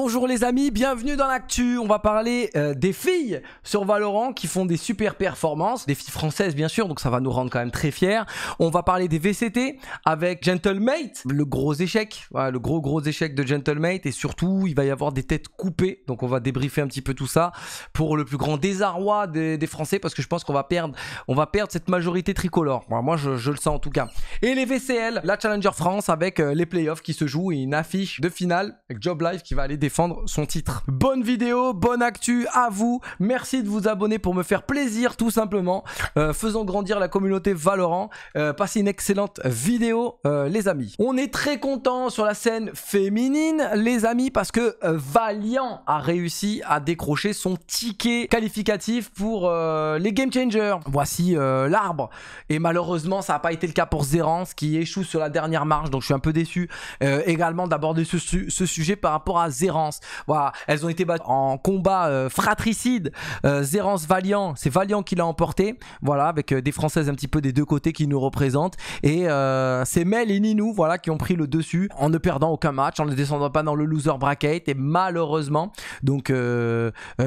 Bonjour les amis, bienvenue dans l'actu. On va parler euh, des filles sur Valorant qui font des super performances, des filles françaises bien sûr, donc ça va nous rendre quand même très fiers. On va parler des VCT avec Gentlemate, le gros échec, le gros gros échec de Gentlemate et surtout il va y avoir des têtes coupées, donc on va débriefer un petit peu tout ça pour le plus grand désarroi des, Français parce que je pense qu'on va perdre, on va perdre cette majorité tricolore. moi je, le sens en tout cas. Et les VCL, la Challenger France avec euh, les playoffs qui se jouent et une affiche de finale avec Job Life qui va aller défendre son titre. Bonne vidéo, bonne actu à vous. Merci de vous abonner pour me faire plaisir tout simplement. Euh, faisons grandir la communauté Valorant. Euh, passez une excellente vidéo euh, les amis. On est très content sur la scène féminine les amis parce que Valiant a réussi à décrocher son ticket qualificatif pour les Game Changers. Voici l'arbre. Et malheureusement ça n'a pas été le cas pour ce qui échoue sur la dernière marche donc je suis un peu déçu également d'aborder ce, sujet par rapport à Zerance voilà, elles ont été battues en combat euh, fratricide. Euh, Zérance Valiant, c'est Valiant qui l'a emporté. Voilà, avec euh, des Françaises un petit peu des deux côtés qui nous représentent. Et euh, c'est Mel et Ninou, voilà, qui ont pris le dessus en ne perdant aucun match, en ne descendant pas dans le loser bracket. Et malheureusement, donc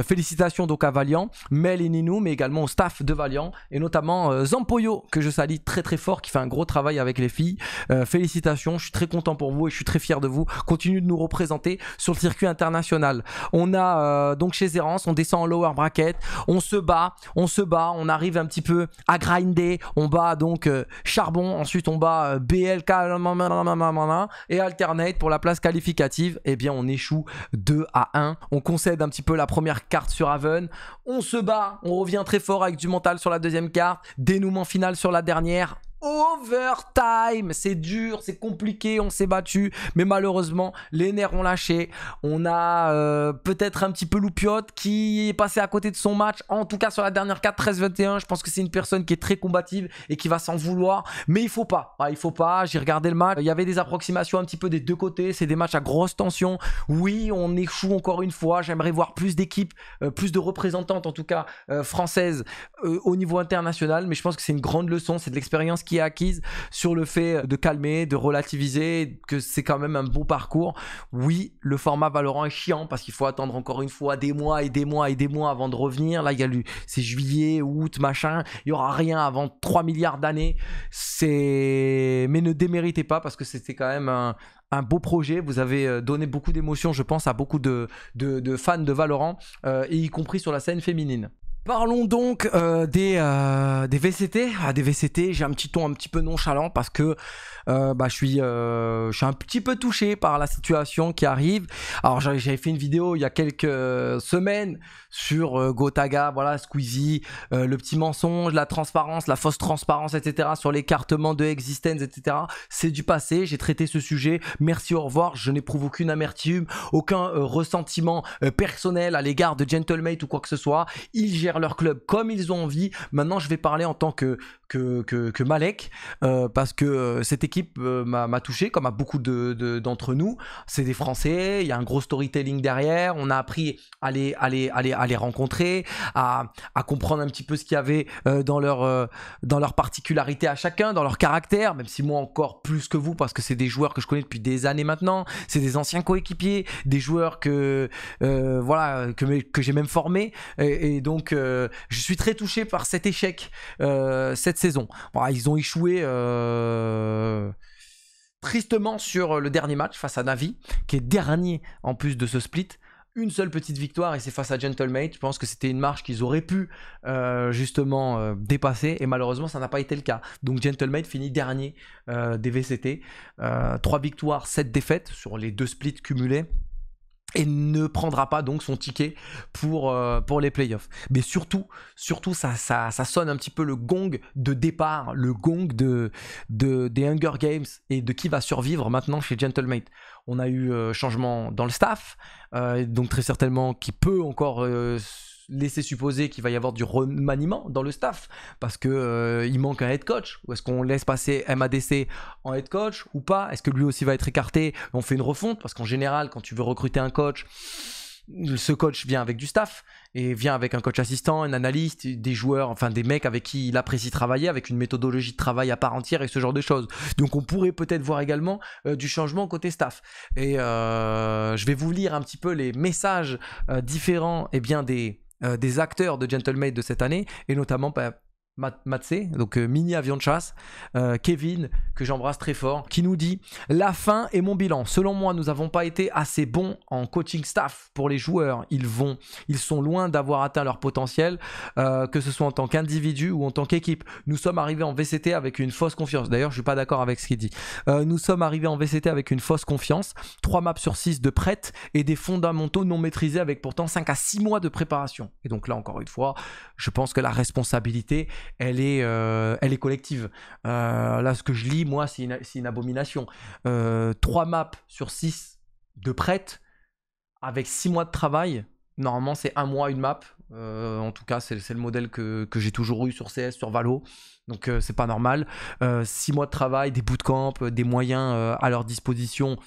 félicitations donc à Valiant, Mel et Ninou, mais également au staff de Valiant et notamment Zampoyo que je salue très très fort, qui fait un gros travail avec les filles. félicitations, je suis très content pour vous et je suis très fier de vous. Continuez de nous représenter sur le circuit international. On a euh, donc chez Errance, on descend en lower bracket, on se bat, on se bat, on arrive un petit peu à grinder, on bat donc euh, Charbon, ensuite on bat euh, BLK et Alternate pour la place qualificative. et eh bien, on échoue 2 à 1. On concède un petit peu la première carte sur Aven On se bat, on revient très fort avec du mental sur la deuxième carte, dénouement final sur la dernière overtime. C'est dur, c'est compliqué, on s'est battu, mais malheureusement, les nerfs ont lâché. On a euh, peut-être un petit peu Loupiote qui est passé à côté de son match. En tout cas, sur la dernière 4-13-21, je pense que c'est une personne qui est très combative et qui va s'en vouloir. Mais il faut pas, ah, il faut pas. J'ai regardé le match, il y avait des approximations un petit peu des deux côtés. C'est des matchs à grosse tension. Oui, on échoue encore une fois. J'aimerais voir plus d'équipes, euh, plus de représentantes en tout cas euh, françaises au niveau international, mais je pense que c'est une grande leçon. C'est de l'expérience qui acquise sur le fait de calmer, de relativiser, que c'est quand même un bon parcours. Oui, le format Valorant est chiant parce qu'il faut attendre encore une fois des mois et des mois et des mois avant de revenir. Là, il c'est juillet, août, machin. Il y aura rien avant 3 milliards d'années. C'est, mais ne déméritez pas parce que c'était quand même un, beau projet. Vous avez euh, donné beaucoup d'émotions, je pense, à beaucoup de, de, fans de Valorant, euh, et y compris sur la scène féminine. Parlons donc euh, des, euh, VCT. Ah, des VCT, j'ai un petit ton un petit peu nonchalant parce que euh, bah, je, suis, je un petit peu touché par la situation qui arrive. Alors j'avais fait une vidéo il y a quelques semaines sur Gotaga, voilà, Squeezie, le petit mensonge, la transparence, la fausse transparence, etc. sur l'écartement de existence, etc. C'est du passé, j'ai traité ce sujet. Merci, au revoir. Je n'éprouve aucune amertume, aucun ressentiment personnel à l'égard de Gentlemate ou quoi que ce soit. Il leur club comme ils ont envie. Maintenant, je vais parler en tant que que, Malek, euh, parce que euh, cette équipe euh, m'a touché, comme à beaucoup d'entre de, nous. C'est des Français, il y a un gros storytelling derrière, on a appris à les, rencontrer, à, comprendre un petit peu ce qu'il y avait dans leur, dans leur particularité à chacun, dans leur caractère, même si moi encore plus que vous, parce que c'est des joueurs que je connais depuis des années maintenant, c'est des anciens coéquipiers, des joueurs que, voilà, que, que j'ai même formé et, donc je suis très touché par cet échec, cette ils ont échoué euh, tristement sur le dernier match face à Navi, qui est dernier en plus de ce split. Une seule petite victoire et c'est face à Gentlemate. Je pense que c'était une marche qu'ils auraient pu euh, justement euh, dépasser et malheureusement ça n'a pas été le cas. Donc Gentlemate finit dernier des VCT. 3 victoires, 7 défaites sur les deux splits cumulés et ne prendra pas donc son ticket pour, euh, pour les playoffs. Mais surtout, surtout ça, ça, sonne un petit peu le gong de départ, le gong de, des Hunger Games et de qui va survivre maintenant chez Gentlemate. On a eu euh, changement dans le staff, euh, donc très certainement qui peut encore laisser supposer qu'il va y avoir du remaniement dans le staff parce que euh, il manque un head coach Ou est-ce qu'on laisse passer MADC en head coach ou pas Est-ce que lui aussi va être écarté On fait une refonte parce qu'en général, quand tu veux recruter un coach, ce coach vient avec du staff et vient avec un coach assistant, un analyste, des joueurs, enfin des mecs avec qui il apprécie travailler, avec une méthodologie de travail à part entière et ce genre de choses. Donc on pourrait peut-être voir également euh, du changement côté staff. Et euh, je vais vous lire un petit peu les messages différents et eh bien des euh, des acteurs de Gentleman de cette année, et notamment bah, Matsé, donc euh, mini avion de chasse, euh, Kevin, que j'embrasse très fort, qui nous dit La fin est mon bilan. Selon moi, nous n'avons pas été assez bons en coaching staff pour les joueurs. Ils vont, ils sont loin d'avoir atteint leur potentiel, euh, que ce soit en tant qu'individu ou en tant qu'équipe. Nous sommes arrivés en VCT avec une fausse confiance. D'ailleurs, je ne suis pas d'accord avec ce qu'il dit. nous sommes arrivés en VCT avec une fausse confiance, Trois maps sur 6 de prête et des fondamentaux non maîtrisés avec pourtant 5 à 6 mois de préparation. Et donc là, encore une fois, je pense que la responsabilité elle est, euh, elle est collective. Euh, là, ce que je lis, moi, c'est une, abomination. Euh, trois 3 maps sur 6 de prête, avec 6 mois de travail, normalement, c'est un mois, une map. en tout cas, c'est le modèle que, que j'ai toujours eu sur CS, sur Valo. Donc, c'est pas normal. 6 mois de travail, des bootcamps, des moyens à leur disposition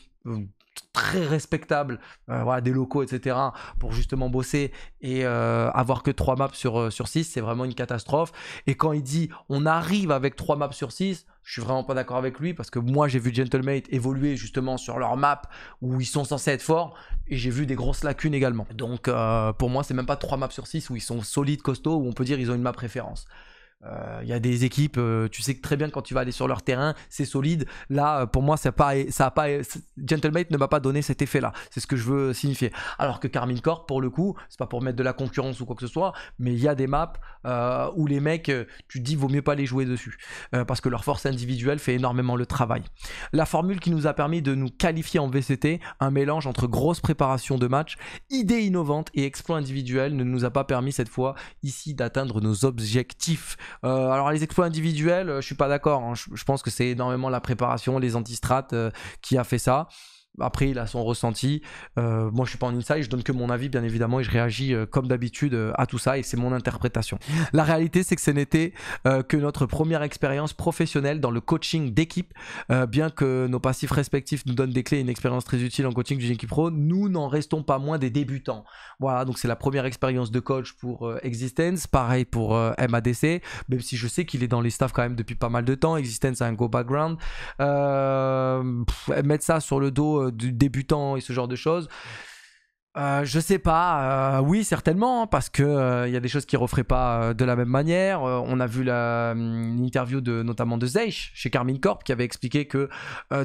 très respectable, euh, des locaux, etc., pour justement bosser et euh, avoir que 3 maps sur, euh, sur 6, c'est vraiment une catastrophe. Et quand il dit on arrive avec 3 maps sur 6, je suis vraiment pas d'accord avec lui parce que moi j'ai vu Gentlemate évoluer justement sur leur map où ils sont censés être forts et j'ai vu des grosses lacunes également. Donc pour moi c'est même pas 3 maps sur 6 où ils sont solides, costauds, où on peut dire ils ont une map référence. Euh, il y a des équipes, euh, tu sais très bien quand tu vas aller sur leur terrain, c'est solide. Là, euh, pour moi, ça pas, ça Gentlemate ne va pas donner cet effet-là. C'est ce que je veux signifier. Alors que Carmine Corp, pour le coup, c'est pas pour mettre de la concurrence ou quoi que ce soit, mais il y a des maps où les mecs, tu te dis, vaut mieux pas les jouer dessus. parce que leur force individuelle fait énormément le travail. La formule qui nous a permis de nous qualifier en VCT, un mélange entre grosse préparation de match, idée innovante et exploit individuel ne nous a pas permis cette fois ici d'atteindre nos objectifs. Euh, alors les exploits individuels, euh, je suis pas d'accord. Hein. Je, je, pense que c'est énormément la préparation, les antistrates euh, qui a fait ça. Après, il a son ressenti. Euh, moi, je suis pas en inside, je donne que mon avis, bien évidemment, et je réagis euh, comme d'habitude euh, à tout ça, et c'est mon interprétation. La réalité, c'est que ce n'était que notre première expérience professionnelle dans le coaching d'équipe. bien que nos passifs respectifs nous donnent des clés et une expérience très utile en coaching du équipe pro, nous n'en restons pas moins des débutants. Voilà, donc c'est la première expérience de coach pour Existence, pareil pour MADC, même si je sais qu'il est dans les staffs quand même depuis pas mal de temps. Existence a un go background. mettre ça sur le dos euh, du débutant et ce genre de choses. Euh, je sais pas, euh, oui certainement, hein, parce que il euh, y a des choses qui referaient pas de la même manière. on a vu hum, l'interview de notamment de Zeich chez Carmine Corp qui avait expliqué que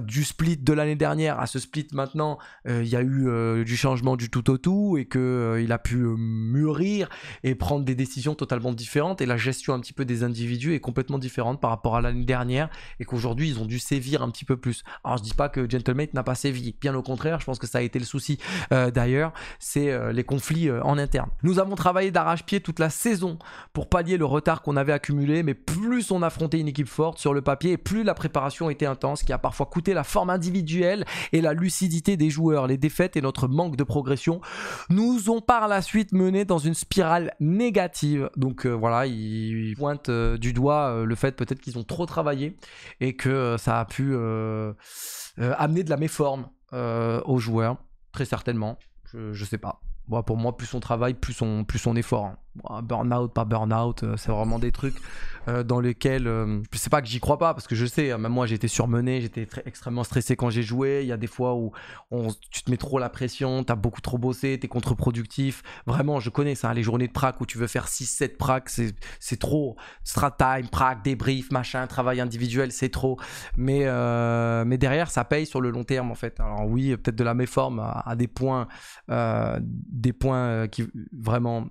du split de l'année dernière à ce split maintenant, il y a eu du changement du tout au tout et que il a pu mûrir et prendre des décisions totalement différentes et la gestion un petit peu des individus est complètement différente par rapport à l'année dernière et qu'aujourd'hui ils ont dû sévir un petit peu plus. Alors je dis pas que Gentlemate n'a pas sévi, bien au contraire, je pense que ça a été le souci d'ailleurs c'est euh, les conflits euh, en interne. Nous avons travaillé d'arrache-pied toute la saison pour pallier le retard qu'on avait accumulé, mais plus on affrontait une équipe forte sur le papier, et plus la préparation était intense, qui a parfois coûté la forme individuelle et la lucidité des joueurs. Les défaites et notre manque de progression nous ont par la suite mené dans une spirale négative. Donc euh, voilà, ils pointent du doigt le fait peut-être qu'ils ont trop travaillé et que ça a pu amener de la méforme aux joueurs, très certainement. Je, je sais pas. Bon, pour moi, plus on travaille, plus on, plus on est hein. Burnout, burn-out, pas burn-out, euh, c'est vraiment des trucs euh, dans lesquels. Euh, je sais pas que j'y crois pas, parce que je sais, hein, même moi j'étais surmené, j'étais extrêmement stressé quand j'ai joué. Il y a des fois où tu te mets trop la pression, t'as beaucoup trop bossé, t'es contre-productif. Vraiment, je connais ça, les journées de prac où tu veux faire 6-7 prac, c'est trop. Strat time, prac, débrief, machin, travail individuel, c'est trop. Mais, mais derrière, ça paye sur le long terme en fait. Alors oui, peut-être de la méforme à, à des points, des points qui vraiment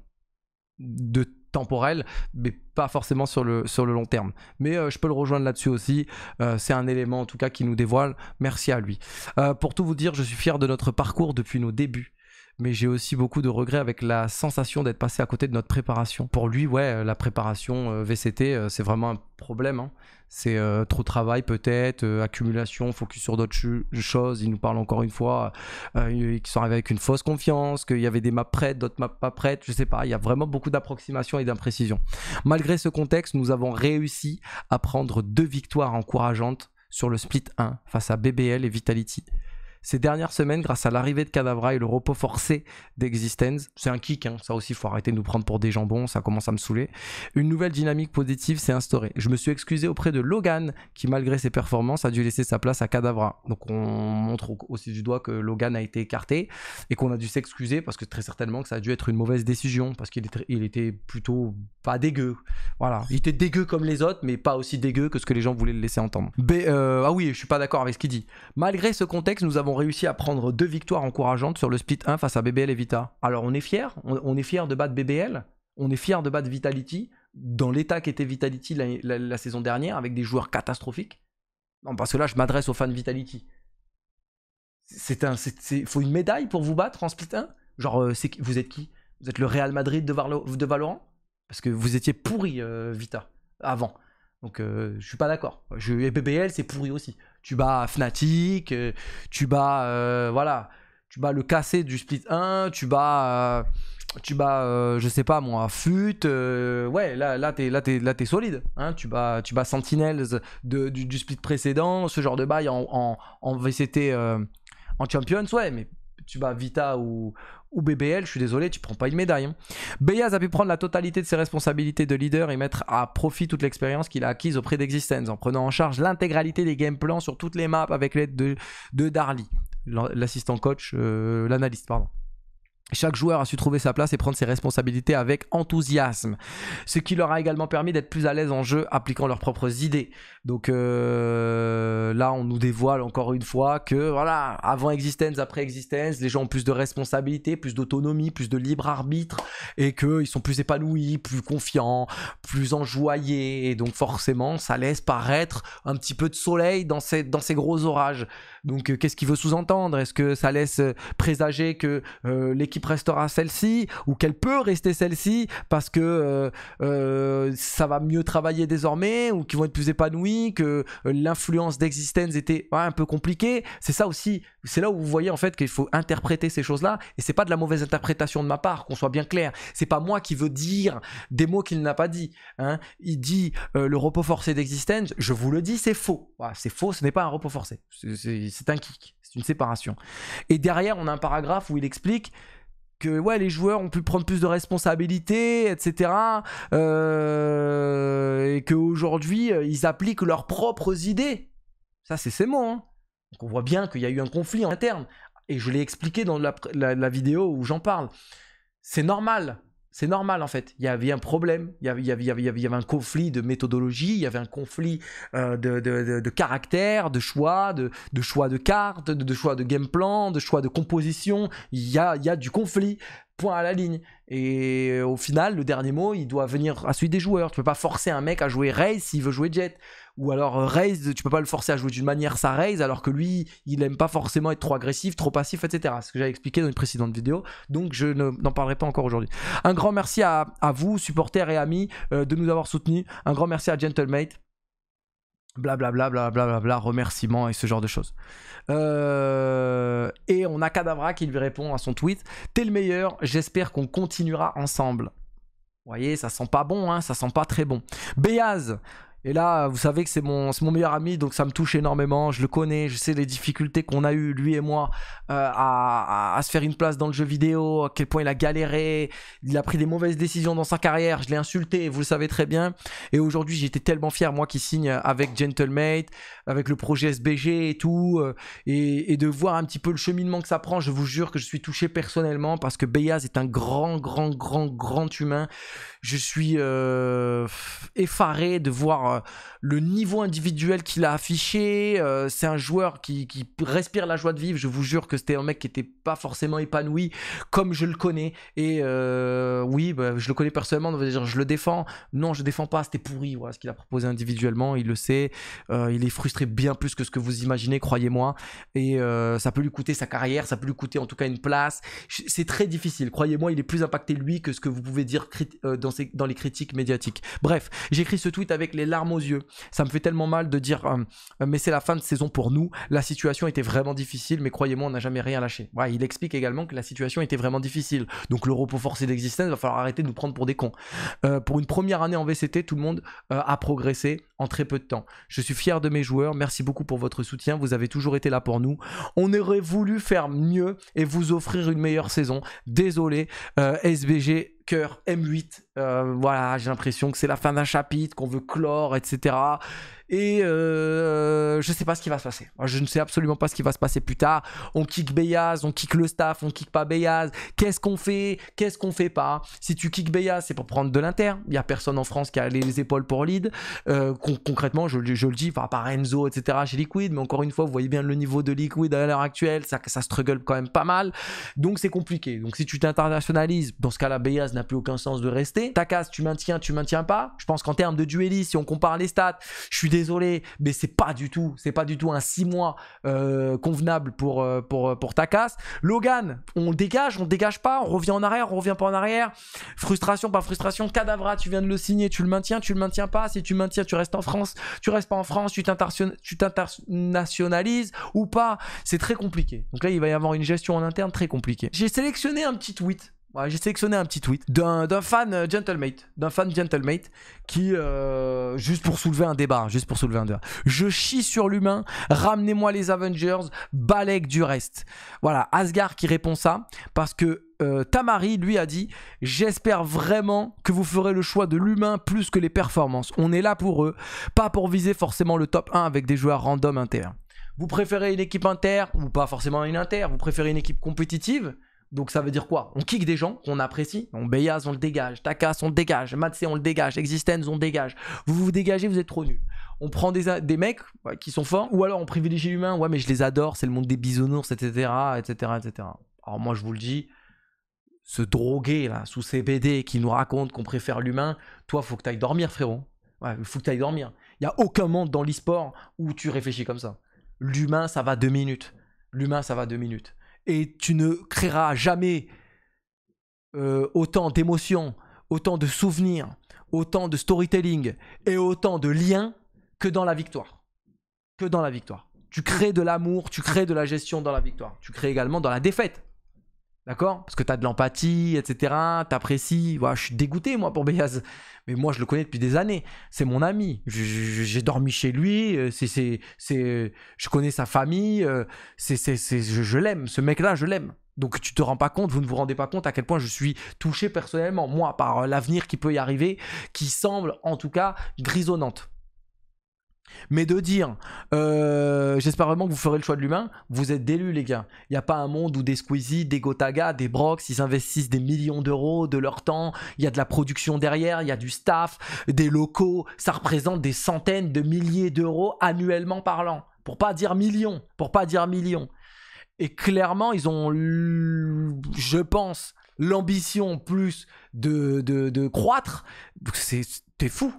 de temporel, mais pas forcément sur le, sur le long terme. Mais euh, je peux le rejoindre là-dessus aussi. Euh, c'est un élément en tout cas qui nous dévoile. Merci à lui. Euh, pour tout vous dire, je suis fier de notre parcours depuis nos débuts mais j'ai aussi beaucoup de regrets avec la sensation d'être passé à côté de notre préparation. Pour lui, ouais, euh, la préparation euh, VCT, euh, c'est vraiment un problème. Hein. C'est trop de travail peut-être, accumulation, focus sur d'autres choses. Il nous parle encore une fois qu'il qu'ils sont arrivés avec une fausse confiance, qu'il y avait des maps prêtes, d'autres maps pas prêtes, je sais pas. Il y a vraiment beaucoup d'approximations et d'imprécisions. Malgré ce contexte, nous avons réussi à prendre deux victoires encourageantes sur le split 1 face à BBL et Vitality ces dernières semaines grâce à l'arrivée de Cadavra et le repos forcé d'Existence. C'est un kick, hein, ça aussi, faut arrêter de nous prendre pour des jambons, ça commence à me saouler. Une nouvelle dynamique positive s'est instaurée. Je me suis excusé auprès de Logan, qui malgré ses performances a dû laisser sa place à Cadavra. Donc on montre aussi du doigt que Logan a été écarté et qu'on a dû s'excuser parce que très certainement que ça a dû être une mauvaise décision parce qu'il était, plutôt pas dégueu. Voilà, il était dégueu comme les autres, mais pas aussi dégueu que ce que les gens voulaient le laisser entendre. B, euh, ah oui, je suis pas d'accord avec ce qu'il dit. Malgré ce contexte, nous avons réussi à prendre deux victoires encourageantes sur le split 1 face à BBL et Vita. Alors on est fier on, est fier de battre BBL, on est fier de battre Vitality, dans l'état qu'était Vitality la, saison dernière, avec des joueurs catastrophiques. Non, parce que là, je m'adresse aux fans de Vitality. C'est un, faut une médaille pour vous battre en split 1 Genre, euh, vous êtes qui Vous êtes le Real Madrid de, Valorant Parce que vous étiez pourri, euh, Vita, avant. Donc euh, je suis pas d'accord. Je, et BBL c'est pourri aussi. Tu bats Fnatic, euh, tu bats euh, voilà, tu bats le KC du split 1, tu bats tu bats je sais pas moi Fut, ouais là là t'es là es, là solide. Hein. tu bats tu bats Sentinels du, split précédent, ce genre de bail en, en, en VCT en Champions ouais mais tu bats Vita ou, ou BBL, je suis désolé, tu prends pas une médaille. Hein. Beyaz a pu prendre la totalité de ses responsabilités de leader et mettre à profit toute l'expérience qu'il a acquise auprès d'Existence en prenant en charge l'intégralité des game plans sur toutes les maps avec l'aide de, de Darly, l'assistant coach, euh, l'analyste, pardon. Chaque joueur a su trouver sa place et prendre ses responsabilités avec enthousiasme, ce qui leur a également permis d'être plus à l'aise en jeu, appliquant leurs propres idées. Donc euh, là, on nous dévoile encore une fois que voilà, avant existence, après existence, les gens ont plus de responsabilités, plus d'autonomie, plus de libre arbitre, et qu'ils sont plus épanouis, plus confiants, plus enjoyés. Et donc forcément, ça laisse paraître un petit peu de soleil dans ces, dans ces gros orages. Donc euh, qu'est-ce qu'il veut sous-entendre Est-ce que ça laisse présager que euh, l'équipe restera celle-ci ou qu'elle peut rester celle-ci parce que ça va mieux travailler désormais ou qu'ils vont être plus épanouis que euh, l'influence d'Existence était un peu compliquée. C'est ça aussi, c'est là où vous voyez en fait qu'il faut interpréter ces choses-là. Et c'est pas de la mauvaise interprétation de ma part, qu'on soit bien clair. C'est pas moi qui veux dire des mots qu'il n'a pas dit. Hein. Il dit euh, le repos forcé d'Existence, je vous le dis, c'est faux. c'est faux, ce n'est pas un repos forcé. C'est un kick, c'est une séparation. Et derrière, on a un paragraphe où il explique que ouais, les joueurs ont pu prendre plus de responsabilités, etc. Euh, et qu'aujourd'hui, euh, ils appliquent leurs propres idées. Ça, c'est ces mots. Hein. Donc on voit bien qu'il y a eu un conflit en interne. Et je l'ai expliqué dans la, la vidéo où j'en parle. C'est normal. C'est normal en fait. Il y avait un problème, il y avait, il y un conflit de méthodologie, il y avait un conflit euh, de, de, de, caractère, de choix, de, choix de cartes, de, choix de game plan, de choix de composition. Il y il y a du conflit point à la ligne. Et euh, au final, le dernier mot, il doit venir à celui des joueurs. Tu peux pas forcer un mec à jouer Raze s'il veut jouer jet. Ou alors euh, Raze, tu peux pas le forcer à jouer d'une manière sa Raze, alors que lui, il aime pas forcément être trop agressif, trop passif, etc. Ce que j'avais expliqué dans une précédente vidéo. Donc je n'en parlerai pas encore aujourd'hui. Un grand merci à, vous, supporters et amis, euh, de nous avoir soutenus. Un grand merci à Gentlemate blablabla, remerciements et ce genre de choses. Euh, et on a Cadavra qui lui répond à son tweet T'es le meilleur, j'espère qu'on continuera ensemble. Vous voyez, ça sent pas bon, hein, ça sent pas très bon. Béaz, et là, vous savez que c'est mon, mon meilleur ami, donc ça me touche énormément. Je le connais, je sais les difficultés qu'on a eu lui et moi, euh, à, à, se faire une place dans le jeu vidéo, à quel point il a galéré, il a pris des mauvaises décisions dans sa carrière, je l'ai insulté, vous le savez très bien. Et aujourd'hui, j'étais tellement fier, moi qui signe avec Gentlemate, avec le projet SBG et tout, euh, et, de voir un petit peu le cheminement que ça prend. Je vous jure que je suis touché personnellement parce que Beyaz est un grand, grand, grand, grand humain. Je suis euh, effaré de voir euh, le niveau individuel qu'il a affiché. Euh, c'est un joueur qui, respire la joie de vivre. Je vous jure que c'était un mec qui n'était pas forcément épanoui comme je le connais. Et euh, oui, bah, je le connais personnellement. je le défends. Non, je le défends pas. C'était pourri ce qu'il a proposé individuellement. Il le sait. il est frustré bien plus que ce que vous imaginez, croyez-moi. Et ça peut lui coûter sa carrière. Ça peut lui coûter en tout cas une place. C'est très difficile. Croyez-moi, il est plus impacté lui que ce que vous pouvez dire dans, dans les critiques médiatiques. Bref, j'écris ce tweet avec les larmes aux yeux. Ça me fait tellement mal de dire euh, euh, mais c'est la fin de saison pour nous, la situation était vraiment difficile, mais croyez-moi, on n'a jamais rien lâché. il explique également que la situation était vraiment difficile. Donc le repos forcé d'existence, va falloir arrêter de nous prendre pour des cons. Euh, pour une première année en VCT, tout le monde a progressé en très peu de temps. Je suis fier de mes joueurs, merci beaucoup pour votre soutien, vous avez toujours été là pour nous. On aurait voulu faire mieux et vous offrir une meilleure saison. Désolé, SBG M8. Euh, voilà, j'ai l'impression que c'est la fin d'un chapitre, qu'on veut clore, etc. Et euh, je ne sais pas ce qui va se passer. Je ne sais absolument pas ce qui va se passer plus tard. On kick Beyaz, on kick le staff, on kick pas Beyaz. Qu'est-ce qu'on fait Qu'est-ce qu'on fait pas Si tu kick Beyaz, c'est pour prendre de l'inter. Il y a personne en France qui a les épaules pour lead. Euh, concrètement, je, je, le dis, par Enzo, etc. chez Liquid, mais encore une fois, vous voyez bien le niveau de Liquid à l'heure actuelle, ça, ça struggle quand même pas mal. Donc c'est compliqué. Donc si tu t'internationalises, dans ce cas-là, Beyaz n'a plus aucun sens de rester. Takas, tu maintiens, tu maintiens pas. Je pense qu'en termes de duelli, si on compare les stats, je suis désolé, mais c'est pas du tout c'est pas du tout un 6 mois euh, convenable pour, euh, pour, euh, pour ta casse. Logan, on dégage, on dégage pas, on revient en arrière, on revient pas en arrière. Frustration, pas frustration. Cadavra, tu viens de le signer, tu le maintiens, tu le maintiens pas. Si tu maintiens, tu restes en France, tu restes pas en France, tu t'internationalises ou pas. C'est très compliqué. Donc là, il va y avoir une gestion en interne très compliquée. J'ai sélectionné un petit tweet j'ai sélectionné un petit tweet d'un fan euh, gentlemate, d'un fan gentlemate qui, euh, juste pour soulever un débat, hein, juste pour soulever un débat, je chie sur l'humain, ramenez-moi les Avengers, balègue du reste. Voilà, Asgard qui répond ça parce que euh, Tamari lui a dit, j'espère vraiment que vous ferez le choix de l'humain plus que les performances. On est là pour eux, pas pour viser forcément le top 1 avec des joueurs random inter. Vous préférez une équipe inter ou pas forcément une inter, vous préférez une équipe compétitive donc ça veut dire quoi On kick des gens qu'on apprécie. On beyaz, on le dégage. Takas, on le dégage. Matsé, on le dégage. Existence, on le dégage. Vous vous dégagez, vous êtes trop nus. On prend des, mecs qui sont forts. Ou alors on privilégie l'humain. Ouais, mais je les adore. C'est le monde des bisounours, etc., etc., etc. Alors moi, je vous le dis, ce drogué là, sous CBD qui nous raconte qu'on préfère l'humain, toi, faut que t'ailles dormir, frérot. Ouais, faut que t'ailles dormir. Il n'y a aucun monde dans l'e-sport où tu réfléchis comme ça. L'humain, ça va deux minutes. L'humain, ça va deux minutes et tu ne créeras jamais euh, autant d'émotions, autant de souvenirs, autant de storytelling et autant de liens que dans la victoire. Que dans la victoire. Tu crées de l'amour, tu crées de la gestion dans la victoire. Tu crées également dans la défaite. D'accord Parce que tu as de l'empathie, etc. T'apprécies. Voilà, je suis dégoûté, moi, pour Beyaz, Mais moi, je le connais depuis des années. C'est mon ami. J'ai dormi chez lui. Euh, c'est, je connais sa famille. Euh, je, je l'aime. Ce mec-là, je l'aime. Donc, tu te rends pas compte, vous ne vous rendez pas compte à quel point je suis touché personnellement, moi, par euh, l'avenir qui peut y arriver, qui semble, en tout cas, grisonnante. Mais de dire, euh, j'espère vraiment que vous ferez le choix de l'humain, vous êtes d'élus les gars. Il n'y a pas un monde où des Squeezie, des Gotaga, des Brox, ils investissent des millions d'euros, de leur temps, il y a de la production derrière, il y a du staff, des locaux, ça représente des centaines de milliers d'euros annuellement parlant. Pour pas dire millions, pour pas dire millions. Et clairement, ils ont, je pense, l'ambition plus de, de, de croître. C'est, t'es fou.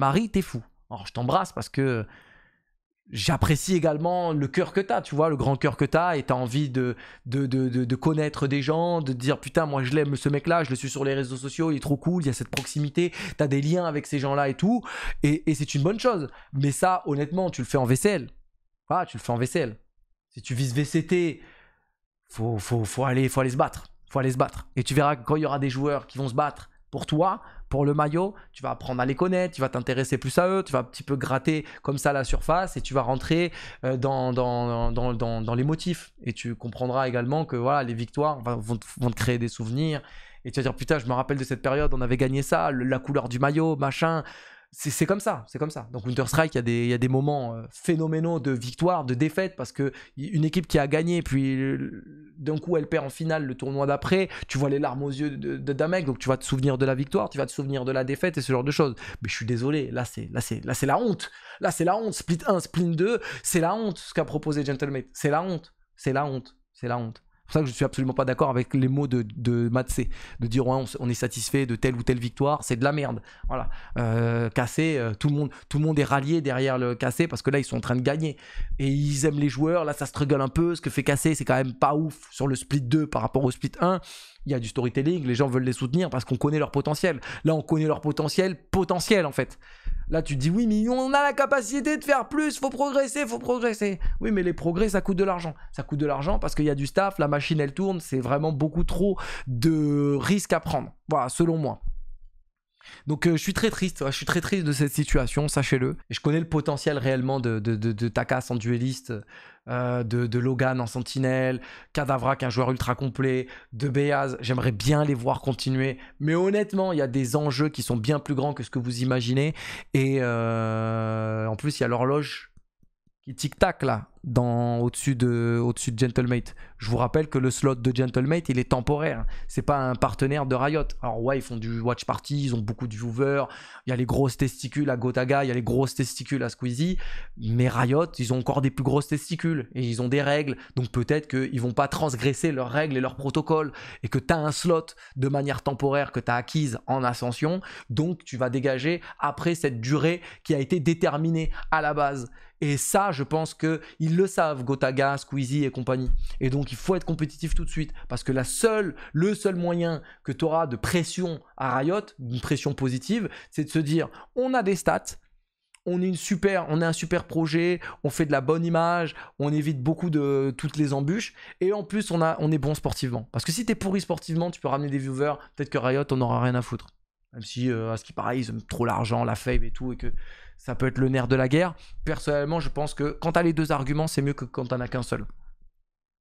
marie, t'es fou. Alors, oh, je t'embrasse parce que j'apprécie également le cœur que tu as, tu vois, le grand cœur que tu as et tu as envie de de, connaître des gens, de dire putain, moi je l'aime ce mec-là, je le suis sur les réseaux sociaux, il est trop cool, il y a cette proximité, tu as des liens avec ces gens-là et tout, et, c'est une bonne chose. Mais ça, honnêtement, tu le fais en vaisselle. Ah, tu le fais en vaisselle. Si tu vises VCT, faut, faut, faut, aller, faut aller se battre. Faut aller se battre. Et tu verras que quand il y aura des joueurs qui vont se battre pour toi, pour le maillot, tu vas apprendre à les connaître, tu vas t'intéresser plus à eux, tu vas un petit peu gratter comme ça la surface et tu vas rentrer euh, dans, dans, les motifs. Et tu comprendras également que voilà, les victoires vont, vont te créer des souvenirs. Et tu vas dire, putain, je me rappelle de cette période, on avait gagné ça, la couleur du maillot, machin c'est comme ça, c'est comme ça. Donc Winter Strike, il y, a des moments euh, phénoménaux de victoire, de défaite, parce que une équipe qui a gagné, puis d'un coup elle perd en finale le tournoi d'après, tu vois les larmes aux yeux d'un de, de, mec, donc tu vas te souvenir de la victoire, tu vas te souvenir de la défaite et ce genre de choses. Mais je suis désolé, là c'est là là c'est la honte, là c'est la honte. Split 1, Split 2, c'est la honte ce qu'a proposé Gentleman, c'est la honte, c'est la honte, c'est la honte. C'est pour ça que je suis absolument pas d'accord avec les mots de, de Matsé, de dire on, est satisfait de telle ou telle victoire, c'est de la merde. Voilà, euh, cassé, euh, tout le monde, tout le monde est rallié derrière le cassé parce que là ils sont en train de gagner et ils aiment les joueurs. Là ça struggle un peu, ce que fait cassé c'est quand même pas ouf sur le split 2 par rapport au split 1 il y a du storytelling, les gens veulent les soutenir parce qu'on connaît leur potentiel. Là, on connaît leur potentiel potentiel en fait. Là, tu te dis oui, mais on a la capacité de faire plus, faut progresser, faut progresser. Oui, mais les progrès, ça coûte de l'argent. Ça coûte de l'argent parce qu'il y a du staff, la machine elle tourne, c'est vraiment beaucoup trop de risques à prendre. Voilà, selon moi. Donc euh, je suis très triste, je suis très triste de cette situation, sachez-le. je connais le potentiel réellement de, Takas en dueliste, euh, de, Logan en sentinelle, Kadavrak, un joueur ultra complet, de Beaz, j'aimerais bien les voir continuer. Mais honnêtement, il y a des enjeux qui sont bien plus grands que ce que vous imaginez. Et euh, en plus, il y a l'horloge qui tic-tac là, dans, au-dessus de, au-dessus Gentlemate. Je vous rappelle que le slot de Gentlemate, il est temporaire. C'est pas un partenaire de Riot. Alors ouais, ils font du watch party, ils ont beaucoup de viewers. Il y a les grosses testicules à Gotaga, il y a les grosses testicules à Squeezie. Mais Riot, ils ont encore des plus grosses testicules et ils ont des règles. Donc peut-être qu'ils vont pas transgresser leurs règles et leurs protocoles et que tu as un slot de manière temporaire que tu as acquise en ascension. Donc tu vas dégager après cette durée qui a été déterminée à la base. Et ça, je pense qu'ils le savent, Gotaga, Squeezie et compagnie. Et donc, il faut être compétitif tout de suite. Parce que la seule, le seul moyen que tu auras de pression à Riot, une pression positive, c'est de se dire on a des stats, on est une super, on est un super projet, on fait de la bonne image, on évite beaucoup de toutes les embûches et en plus on est bon sportivement. Parce que si tu es pourri sportivement, tu peux ramener des viewers, peut-être que Riot on n'aura rien à foutre. Même si, euh, à ce qui paraît, ils aiment trop l'argent, la fame et tout, et que ça peut être le nerf de la guerre. Personnellement, je pense que quand t'as les deux arguments, c'est mieux que quand t'en as qu'un seul.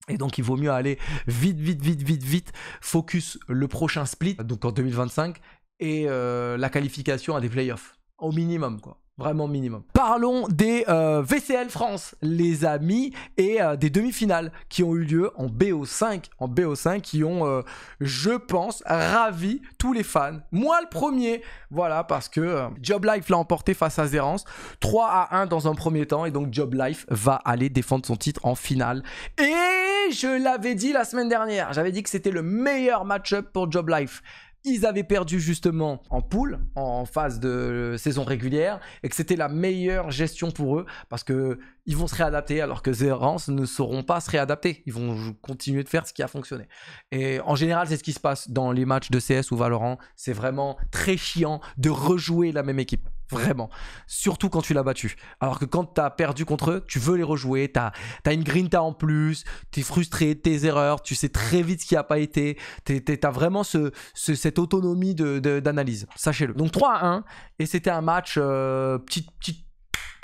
Et donc il vaut mieux aller vite, vite, vite, vite, vite, focus le prochain split, donc en 2025, et euh, la qualification à des playoffs, au minimum quoi. Vraiment minimum. Parlons des euh, VCL France, les amis, et euh, des demi-finales qui ont eu lieu en BO5. En BO5, qui ont, euh, je pense, ravi tous les fans. Moi le premier, voilà, parce que Job Life l'a emporté face à Zérance, 3 à 1 dans un premier temps, et donc Job Life va aller défendre son titre en finale. Et je l'avais dit la semaine dernière, j'avais dit que c'était le meilleur match-up pour Job Life ils avaient perdu justement en poule, en phase de saison régulière, et que c'était la meilleure gestion pour eux, parce qu'ils vont se réadapter, alors que Zerans ne sauront pas se réadapter. Ils vont continuer de faire ce qui a fonctionné. Et en général, c'est ce qui se passe dans les matchs de CS ou Valorant. C'est vraiment très chiant de rejouer la même équipe. Vraiment. Surtout quand tu l'as battu. Alors que quand t'as perdu contre eux, tu veux les rejouer, t'as as une grinta en plus, t'es frustré tes erreurs, tu sais très vite ce qui a pas été, t'as vraiment ce, cette autonomie d'analyse, de, sachez-le. Donc 3 à 1, et c'était un match, euh, petit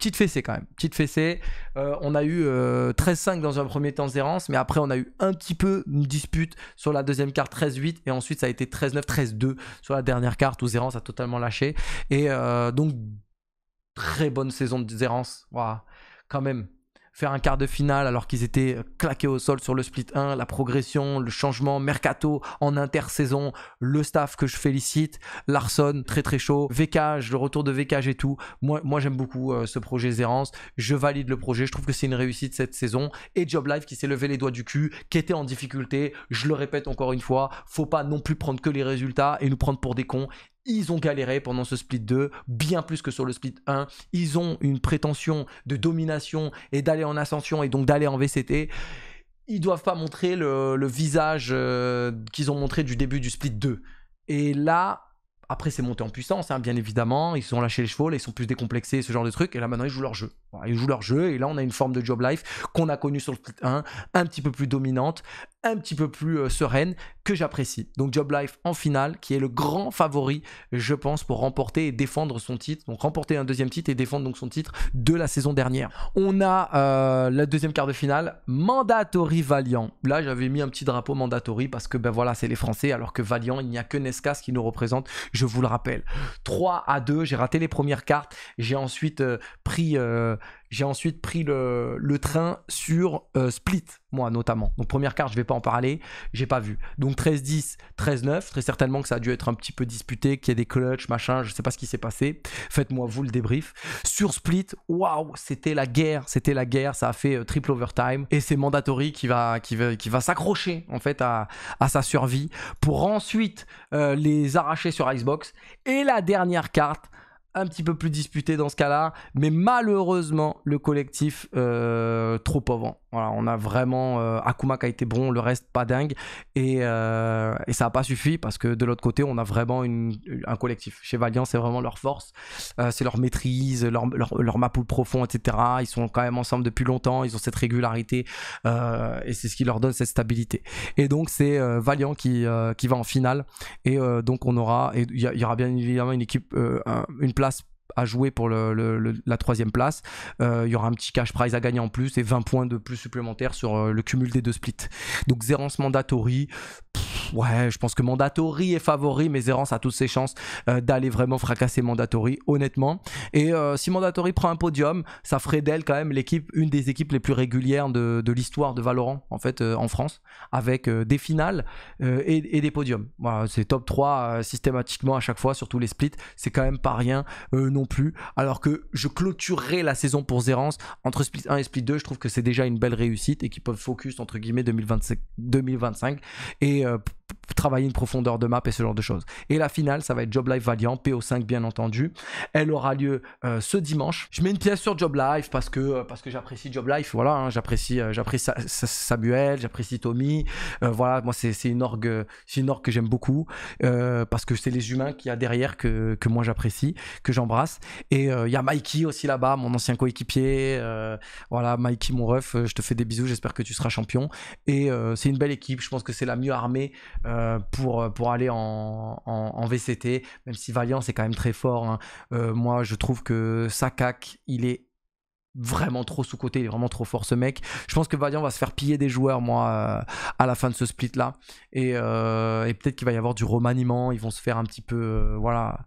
petite fessée quand même. Petite fessée. Euh, on a eu 13-5 euh, dans un premier temps zérance. mais après on a eu un petit peu une dispute sur la deuxième carte 13-8 et ensuite ça a été 13-9, 13-2 sur la dernière carte où Zérance a totalement lâché. Et euh, donc très bonne saison de Zérance. Voilà. Quand même, faire un quart de finale alors qu'ils étaient euh, claqués au sol sur le split 1, la progression, le changement, mercato en intersaison, le staff que je félicite, Larson très très chaud, Vécage, le retour de Vécage et tout. Moi, moi j'aime beaucoup euh, ce projet Zérance, je valide le projet, je trouve que c'est une réussite cette saison et Job Life qui s'est levé les doigts du cul, qui était en difficulté, je le répète encore une fois, faut pas non plus prendre que les résultats et nous prendre pour des cons. Ils ont galéré pendant ce split 2, bien plus que sur le split 1. Ils ont une prétention de domination et d'aller en ascension et donc d'aller en VCT. Ils doivent pas montrer le, visage euh, qu'ils ont montré du début du split 2. Et là, après, c'est monté en puissance, hein, bien évidemment. Ils sont lâchés les chevaux, ils sont plus décomplexés, ce genre de trucs. Et là, maintenant, ils jouent leur jeu. Ils jouent leur jeu. Et là, on a une forme de job life qu'on a connue sur le split 1, un petit peu plus dominante, un petit peu plus euh, sereine que j'apprécie. Donc Job Life en finale, qui est le grand favori, je pense, pour remporter et défendre son titre. Donc remporter un deuxième titre et défendre donc son titre de la saison dernière. On a euh, la deuxième carte de finale, Mandatory Valiant. Là, j'avais mis un petit drapeau Mandatory parce que ben voilà, c'est les Français, alors que Valiant, il n'y a que Nescas qui nous représente, je vous le rappelle. 3 à 2, j'ai raté les premières cartes. J'ai ensuite euh, pris j'ai ensuite pris le, train sur euh, Split, moi notamment. Donc première carte, je ne vais pas en parler, j'ai pas vu. Donc 13-10, 13-9, très certainement que ça a dû être un petit peu disputé, qu'il y a des clutches, machin, je ne sais pas ce qui s'est passé. Faites-moi vous le débrief. Sur Split, waouh, c'était la guerre, c'était la guerre, ça a fait euh, triple overtime. Et c'est Mandatory qui va, qui va, qui va s'accrocher en fait à, sa survie pour ensuite euh, les arracher sur Xbox. Et la dernière carte, un petit peu plus disputé dans ce cas-là, mais malheureusement le collectif euh, trop pauvre. Voilà, on a vraiment euh, Akuma qui a été bon, le reste pas dingue et, euh, et ça n'a pas suffi parce que de l'autre côté on a vraiment un collectif. Chez Valiant c'est vraiment leur force, euh, c'est leur maîtrise, leur, leur, leur profond, etc. Ils sont quand même ensemble depuis longtemps, ils ont cette régularité et c'est ce qui leur donne cette stabilité. Et donc c'est Valiant qui, qui va en finale et donc on aura, il y, aura bien évidemment une équipe, une plus à jouer pour la troisième place. Euh, il y aura un petit cash prize à gagner en plus et 20 points de plus supplémentaires sur euh, le cumul des deux splits. Donc Zerance Mandatory, ouais, je pense que Mandatory est favori, mais Zerance a toutes ses chances euh, d'aller vraiment fracasser Mandatory, honnêtement. Et si Mandatory prend un podium, ça ferait d'elle quand même l'équipe, une des équipes les plus régulières de, l'histoire de Valorant, en fait, en France, avec des finales et, des podiums. Voilà, c'est top 3 systématiquement à chaque fois sur tous les splits, c'est quand même pas rien. non plus. Alors que je clôturerai la saison pour Zérance entre Split 1 et Split 2. Je trouve que c'est déjà une belle réussite et qu'ils peuvent focus entre guillemets 2025, 2025 et euh, travailler une profondeur de map et ce genre de choses. Et la finale, ça va être Job Life Valiant, PO5 bien entendu. Elle aura lieu euh, ce dimanche. Je mets une pièce sur Job Life parce que, euh, parce que j'apprécie Job Life voilà, hein. j'apprécie euh, j'apprécie Samuel, j'apprécie Tommy. voilà, moi c'est une orgue, une org que j'aime beaucoup parce que c'est les humains qu'il y a derrière que, que moi j'apprécie, que j'embrasse. Et il y a Mikey aussi là-bas, mon ancien coéquipier. voilà, Mikey, mon ref, je te fais des bisous, j'espère que tu seras champion. Et c'est une belle équipe, je pense que c'est la mieux armée. Euh, pour, euh, pour aller en, VCT, même si Valiant c'est quand même très fort. Hein. Euh, moi je trouve que Sakak, il est vraiment trop sous-côté, il est vraiment trop fort ce mec. Je pense que Valiant va se faire piller des joueurs, moi, à la fin de ce split là. Et, peut-être qu'il va y avoir du remaniement, ils vont se faire un petit peu, voilà,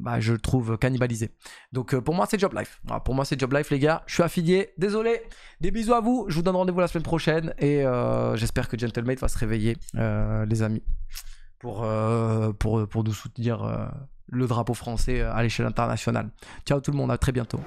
bah, je le trouve cannibalisé. Donc euh, pour moi, c'est Job Life. pour moi, c'est Job Life, les gars. Je suis affilié. Désolé. Des bisous à vous. Je vous donne rendez-vous la semaine prochaine. Et euh, j'espère que Gentlemate va se réveiller, euh, les amis, pour, pour, pour nous soutenir le drapeau français à l'échelle internationale. Ciao tout le monde. À très bientôt.